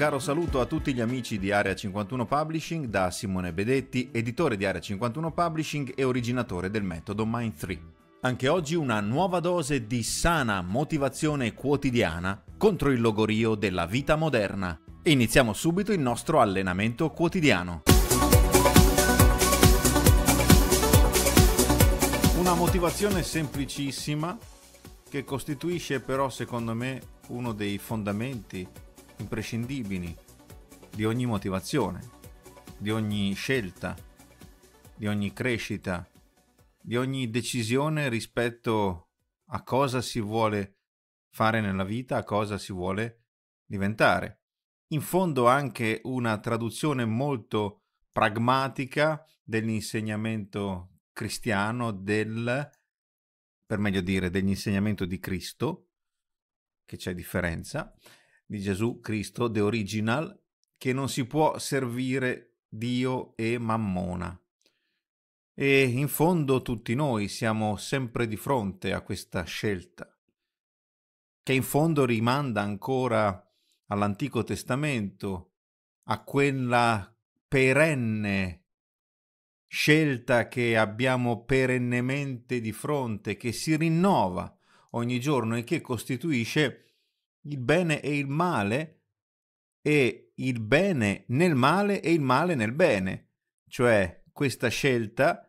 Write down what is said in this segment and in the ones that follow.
caro saluto a tutti gli amici di Area 51 Publishing da Simone Bedetti, editore di Area 51 Publishing e originatore del metodo Mind 3. Anche oggi una nuova dose di sana motivazione quotidiana contro il logorio della vita moderna. Iniziamo subito il nostro allenamento quotidiano. Una motivazione semplicissima che costituisce però secondo me uno dei fondamenti imprescindibili di ogni motivazione, di ogni scelta, di ogni crescita, di ogni decisione rispetto a cosa si vuole fare nella vita, a cosa si vuole diventare. In fondo anche una traduzione molto pragmatica dell'insegnamento cristiano del, per meglio dire, dell'insegnamento di Cristo, che c'è differenza, di Gesù Cristo, The Original, che non si può servire Dio e Mammona. E in fondo tutti noi siamo sempre di fronte a questa scelta, che in fondo rimanda ancora all'Antico Testamento, a quella perenne scelta che abbiamo perennemente di fronte, che si rinnova ogni giorno e che costituisce il bene e il male e il bene nel male e il male nel bene. Cioè questa scelta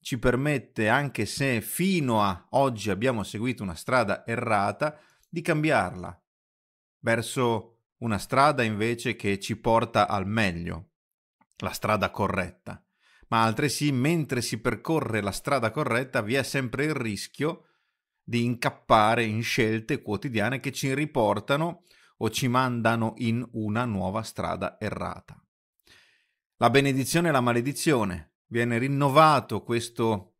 ci permette, anche se fino a oggi abbiamo seguito una strada errata, di cambiarla verso una strada invece che ci porta al meglio, la strada corretta. Ma altresì, mentre si percorre la strada corretta, vi è sempre il rischio di incappare in scelte quotidiane che ci riportano o ci mandano in una nuova strada errata. La benedizione e la maledizione. Viene rinnovato questo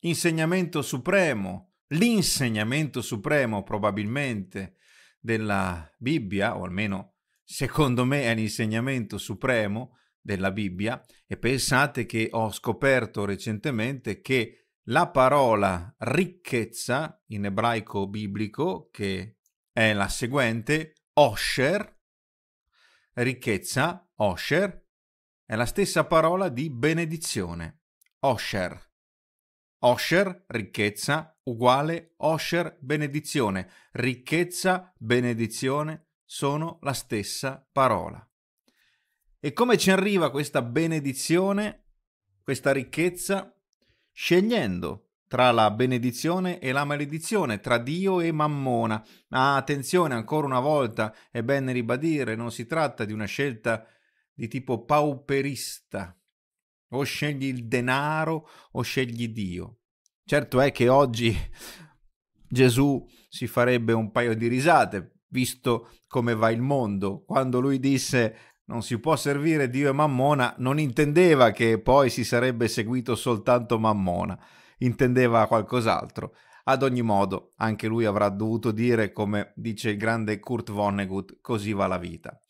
insegnamento supremo, l'insegnamento supremo probabilmente della Bibbia, o almeno secondo me è l'insegnamento supremo della Bibbia, e pensate che ho scoperto recentemente che la parola ricchezza in ebraico biblico, che è la seguente, osher, ricchezza, osher, è la stessa parola di benedizione, osher. Osher, ricchezza, uguale osher, benedizione. Ricchezza, benedizione sono la stessa parola. E come ci arriva questa benedizione, questa ricchezza? scegliendo tra la benedizione e la maledizione, tra Dio e Mammona. Ma attenzione, ancora una volta è bene ribadire, non si tratta di una scelta di tipo pauperista. O scegli il denaro o scegli Dio. Certo è che oggi Gesù si farebbe un paio di risate, visto come va il mondo, quando lui disse non si può servire Dio e Mammona, non intendeva che poi si sarebbe seguito soltanto Mammona, intendeva qualcos'altro. Ad ogni modo, anche lui avrà dovuto dire, come dice il grande Kurt Vonnegut, così va la vita.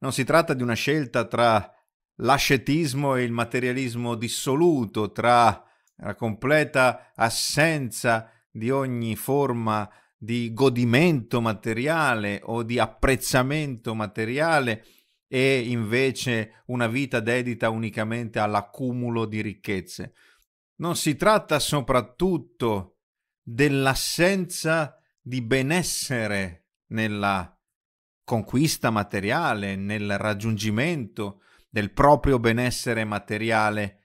Non si tratta di una scelta tra l'ascetismo e il materialismo dissoluto, tra la completa assenza di ogni forma di godimento materiale o di apprezzamento materiale e invece una vita dedita unicamente all'accumulo di ricchezze. Non si tratta soprattutto dell'assenza di benessere nella conquista materiale, nel raggiungimento del proprio benessere materiale,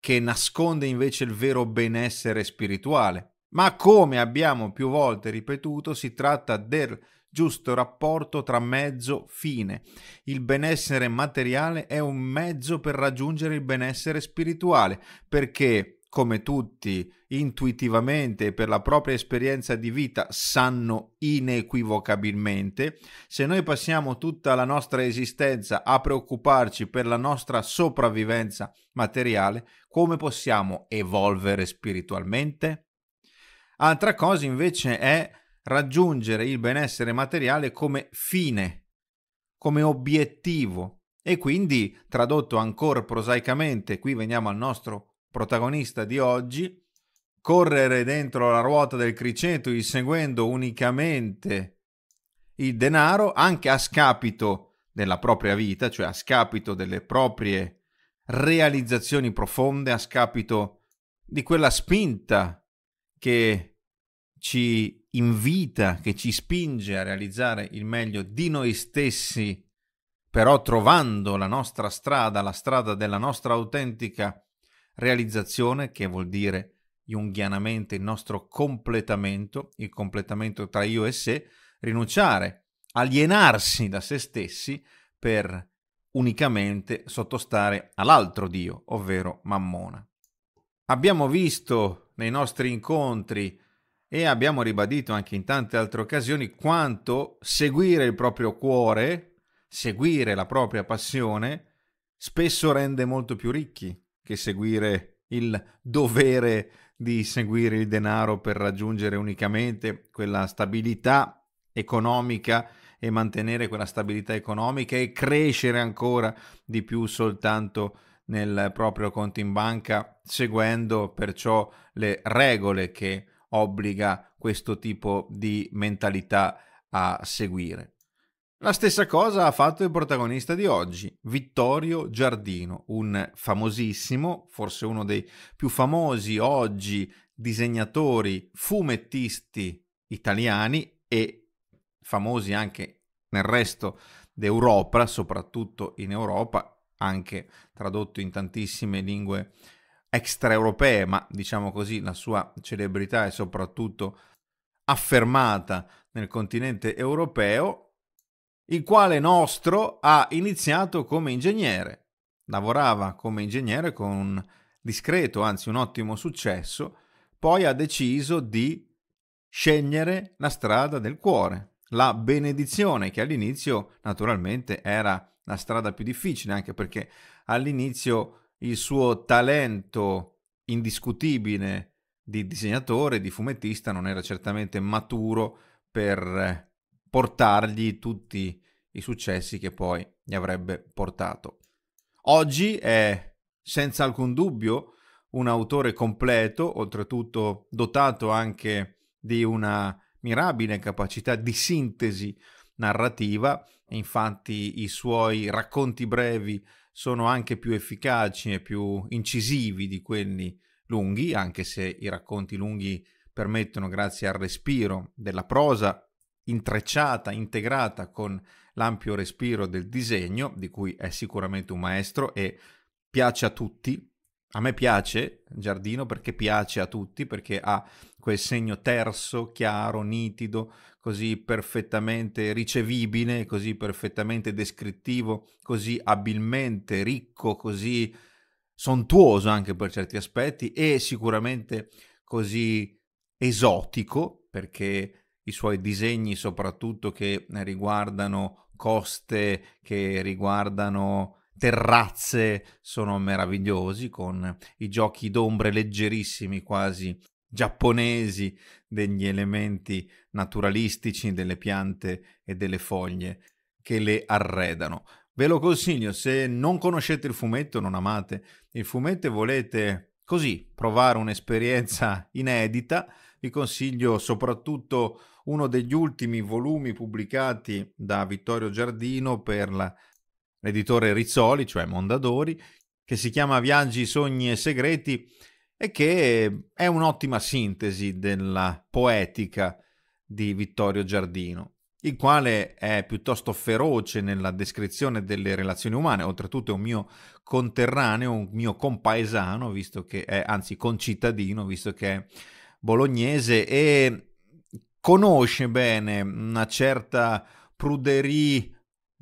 che nasconde invece il vero benessere spirituale. Ma come abbiamo più volte ripetuto, si tratta del giusto rapporto tra mezzo fine. Il benessere materiale è un mezzo per raggiungere il benessere spirituale, perché come tutti intuitivamente per la propria esperienza di vita sanno inequivocabilmente, se noi passiamo tutta la nostra esistenza a preoccuparci per la nostra sopravvivenza materiale, come possiamo evolvere spiritualmente? Altra cosa invece è raggiungere il benessere materiale come fine, come obiettivo. E quindi, tradotto ancora prosaicamente, qui veniamo al nostro protagonista di oggi, correre dentro la ruota del criceto inseguendo unicamente il denaro, anche a scapito della propria vita, cioè a scapito delle proprie realizzazioni profonde, a scapito di quella spinta che ci invita, che ci spinge a realizzare il meglio di noi stessi, però trovando la nostra strada, la strada della nostra autentica realizzazione, che vuol dire junghianamente il nostro completamento, il completamento tra io e sé, rinunciare, alienarsi da se stessi per unicamente sottostare all'altro Dio, ovvero Mammona. Abbiamo visto nei nostri incontri e abbiamo ribadito anche in tante altre occasioni quanto seguire il proprio cuore, seguire la propria passione, spesso rende molto più ricchi che seguire il dovere di seguire il denaro per raggiungere unicamente quella stabilità economica e mantenere quella stabilità economica e crescere ancora di più soltanto nel proprio conto in banca, seguendo perciò le regole che obbliga questo tipo di mentalità a seguire. La stessa cosa ha fatto il protagonista di oggi, Vittorio Giardino, un famosissimo, forse uno dei più famosi oggi disegnatori fumettisti italiani e famosi anche nel resto d'Europa, soprattutto in Europa, anche tradotto in tantissime lingue extraeuropee, ma diciamo così la sua celebrità è soprattutto affermata nel continente europeo, il quale nostro ha iniziato come ingegnere. Lavorava come ingegnere con un discreto, anzi un ottimo successo, poi ha deciso di scegliere la strada del cuore, la benedizione, che all'inizio naturalmente era la strada più difficile, anche perché all'inizio il suo talento indiscutibile di disegnatore, di fumettista, non era certamente maturo per eh, portargli tutti i successi che poi gli avrebbe portato. Oggi è senza alcun dubbio un autore completo, oltretutto dotato anche di una mirabile capacità di sintesi narrativa, infatti i suoi racconti brevi sono anche più efficaci e più incisivi di quelli lunghi, anche se i racconti lunghi permettono, grazie al respiro della prosa intrecciata, integrata con l'ampio respiro del disegno, di cui è sicuramente un maestro e piace a tutti, a me piace Giardino perché piace a tutti, perché ha quel segno terso, chiaro, nitido, così perfettamente ricevibile, così perfettamente descrittivo, così abilmente ricco, così sontuoso anche per certi aspetti e sicuramente così esotico perché i suoi disegni soprattutto che riguardano coste, che riguardano terrazze sono meravigliosi con i giochi d'ombre leggerissimi quasi giapponesi degli elementi naturalistici delle piante e delle foglie che le arredano. Ve lo consiglio, se non conoscete il fumetto, non amate il fumetto e volete così provare un'esperienza inedita, vi consiglio soprattutto uno degli ultimi volumi pubblicati da Vittorio Giardino per la l'editore Rizzoli, cioè Mondadori, che si chiama Viaggi, sogni e segreti e che è un'ottima sintesi della poetica di Vittorio Giardino, il quale è piuttosto feroce nella descrizione delle relazioni umane, oltretutto è un mio conterraneo, un mio compaesano, visto che è, anzi concittadino, visto che è bolognese e conosce bene una certa pruderie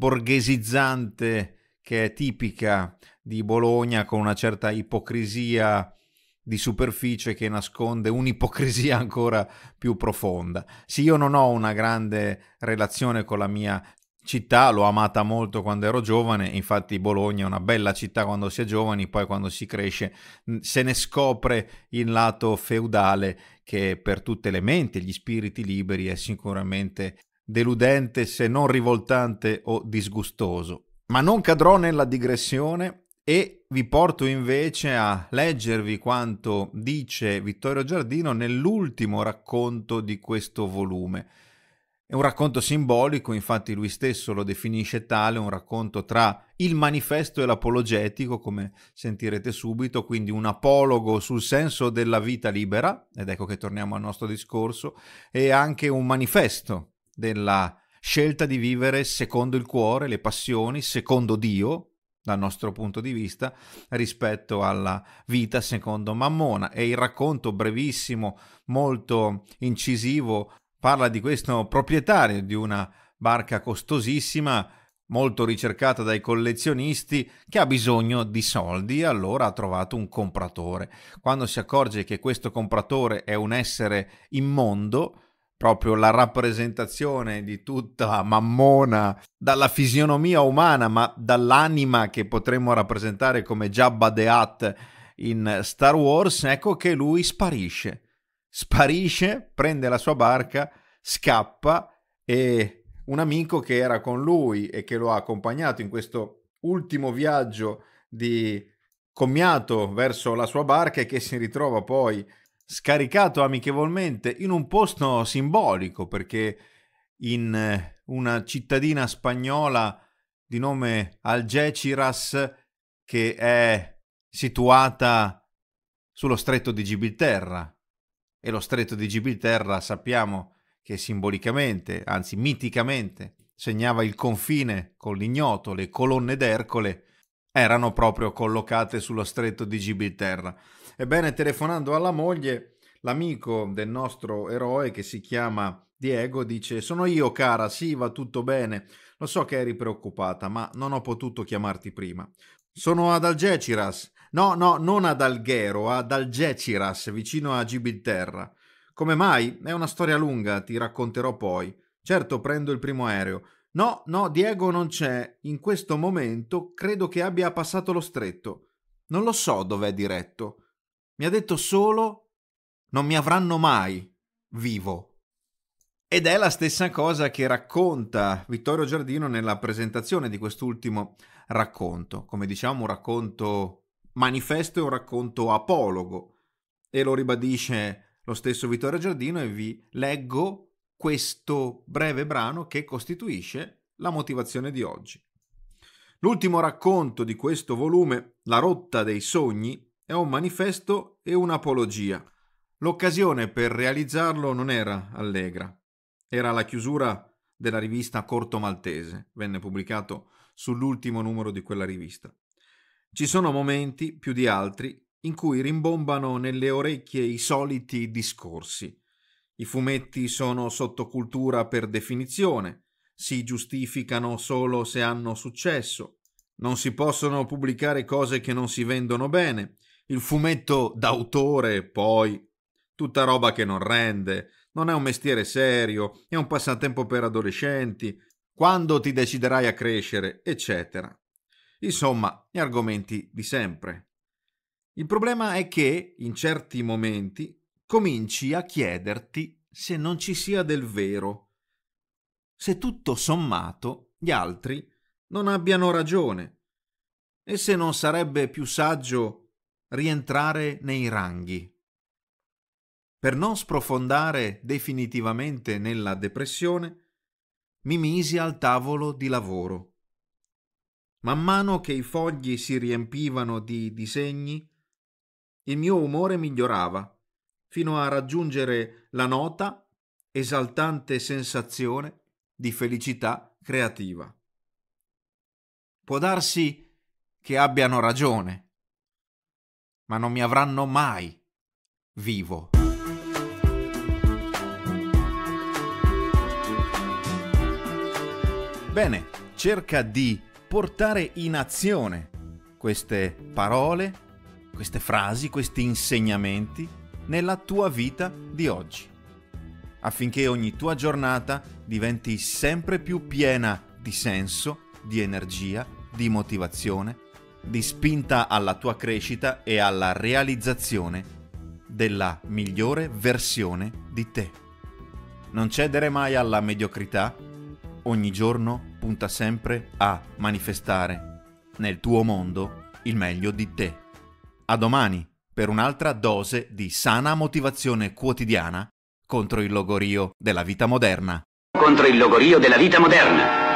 borghesizzante che è tipica di Bologna con una certa ipocrisia di superficie che nasconde un'ipocrisia ancora più profonda. Sì, io non ho una grande relazione con la mia città, l'ho amata molto quando ero giovane, infatti Bologna è una bella città quando si è giovani, poi quando si cresce se ne scopre il lato feudale che per tutte le menti, gli spiriti liberi è sicuramente deludente se non rivoltante o disgustoso. Ma non cadrò nella digressione e vi porto invece a leggervi quanto dice Vittorio Giardino nell'ultimo racconto di questo volume. È un racconto simbolico, infatti lui stesso lo definisce tale, un racconto tra il manifesto e l'apologetico, come sentirete subito, quindi un apologo sul senso della vita libera, ed ecco che torniamo al nostro discorso, e anche un manifesto della scelta di vivere secondo il cuore, le passioni, secondo Dio, dal nostro punto di vista, rispetto alla vita secondo Mammona. E il racconto brevissimo, molto incisivo, parla di questo proprietario di una barca costosissima, molto ricercata dai collezionisti, che ha bisogno di soldi e allora ha trovato un compratore. Quando si accorge che questo compratore è un essere immondo, proprio la rappresentazione di tutta mammona, dalla fisionomia umana, ma dall'anima che potremmo rappresentare come Jabba the Hutt in Star Wars, ecco che lui sparisce. Sparisce, prende la sua barca, scappa e un amico che era con lui e che lo ha accompagnato in questo ultimo viaggio di commiato verso la sua barca e che si ritrova poi scaricato amichevolmente in un posto simbolico perché in eh, una cittadina spagnola di nome Algeciras che è situata sullo stretto di Gibilterra e lo stretto di Gibilterra sappiamo che simbolicamente, anzi miticamente, segnava il confine con l'ignoto, le colonne d'Ercole erano proprio collocate sullo stretto di Gibilterra. Ebbene, telefonando alla moglie, l'amico del nostro eroe che si chiama Diego dice: Sono io, cara, sì, va tutto bene. Lo so che eri preoccupata, ma non ho potuto chiamarti prima. Sono ad Algeciras. No, no, non ad Alghero, ad Algeciras, vicino a Gibilterra. Come mai? È una storia lunga, ti racconterò poi. Certo, prendo il primo aereo. No, no, Diego non c'è. In questo momento credo che abbia passato lo stretto. Non lo so dov'è diretto. Mi ha detto solo non mi avranno mai vivo. Ed è la stessa cosa che racconta Vittorio Giardino nella presentazione di quest'ultimo racconto, come diciamo un racconto manifesto e un racconto apologo. E lo ribadisce lo stesso Vittorio Giardino e vi leggo questo breve brano che costituisce la motivazione di oggi. L'ultimo racconto di questo volume, La rotta dei sogni, è un manifesto e un'apologia. L'occasione per realizzarlo non era allegra. Era la chiusura della rivista Corto Maltese, venne pubblicato sull'ultimo numero di quella rivista. Ci sono momenti, più di altri, in cui rimbombano nelle orecchie i soliti discorsi. I fumetti sono sottocultura per definizione, si giustificano solo se hanno successo, non si possono pubblicare cose che non si vendono bene, il fumetto d'autore, poi. Tutta roba che non rende, non è un mestiere serio, è un passatempo per adolescenti, quando ti deciderai a crescere, eccetera. Insomma, gli argomenti di sempre. Il problema è che, in certi momenti, cominci a chiederti se non ci sia del vero, se tutto sommato gli altri non abbiano ragione e se non sarebbe più saggio rientrare nei ranghi. Per non sprofondare definitivamente nella depressione, mi misi al tavolo di lavoro. Man mano che i fogli si riempivano di disegni, il mio umore migliorava, fino a raggiungere la nota esaltante sensazione di felicità creativa. Può darsi che abbiano ragione ma non mi avranno mai vivo. Bene, cerca di portare in azione queste parole, queste frasi, questi insegnamenti nella tua vita di oggi, affinché ogni tua giornata diventi sempre più piena di senso, di energia, di motivazione, di spinta alla tua crescita e alla realizzazione della migliore versione di te. Non cedere mai alla mediocrità, ogni giorno punta sempre a manifestare nel tuo mondo il meglio di te. A domani per un'altra dose di sana motivazione quotidiana contro il logorio della vita moderna. Contro il logorio della vita moderna.